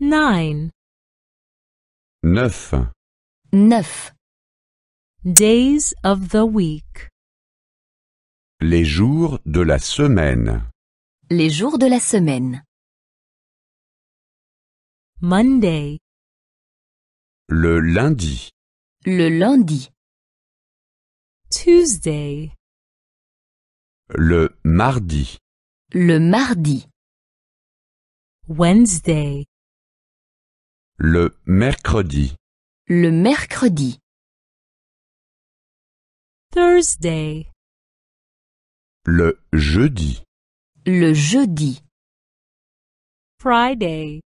Nine. Neuf. Neuf. Days of the week. Les jours de la semaine. Les jours de la semaine. Monday. Le lundi. Le lundi. Tuesday. Le mardi. Le mardi. Wednesday. Le mercredi. Le mercredi. Thursday. Le jeudi. Le jeudi. Friday.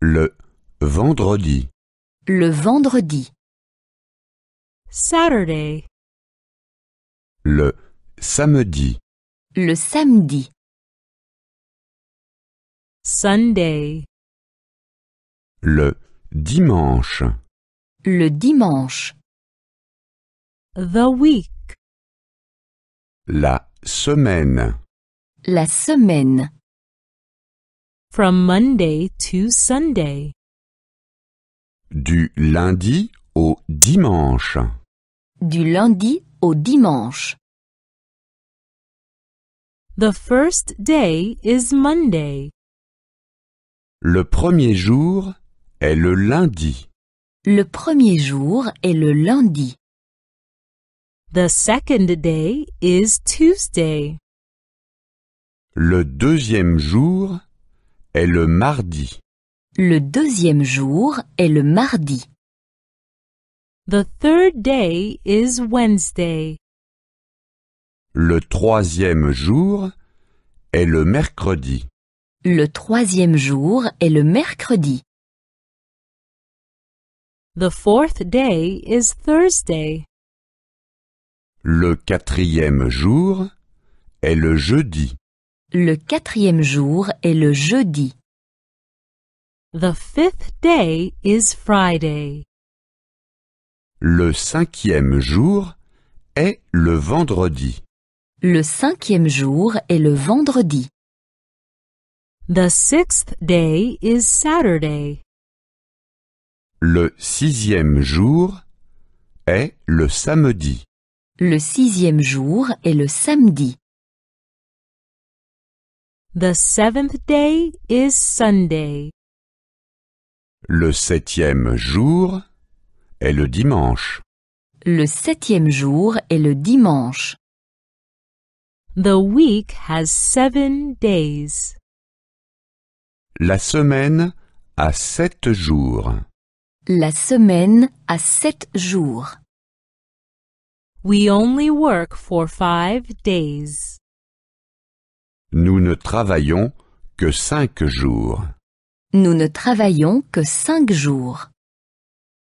Le vendredi. Le vendredi. Saturday. Le samedi. Le samedi. Sunday. Le dimanche. Le dimanche. The week. La semaine. La semaine. From Monday to Sunday. Du lundi au dimanche. Du lundi au dimanche. The first day is Monday. Le premier jour est le lundi. Le premier jour est le lundi. The second day is Tuesday. Le deuxième jour est le mardi. Le deuxième jour est le mardi. The third day is Wednesday. Le troisième jour est le mercredi. Le troisième jour est le mercredi. The fourth day is Thursday. Le quatrième jour est le jeudi. Le quatrième jour est le jeudi. The fifth day is Friday. Le cinquième jour est le vendredi. Le cinquième jour est le vendredi. The sixth day is Saturday. Le sixième jour est le samedi. Le sixième jour est le samedi. The seventh day is Sunday. Le septième jour est le dimanche. Le septième jour est le dimanche. The week has seven days. La semaine a sept jours. La semaine a sept jours. We only work for five days. Nous ne travaillons que cinq jours. Nous ne travaillons que cinq jours.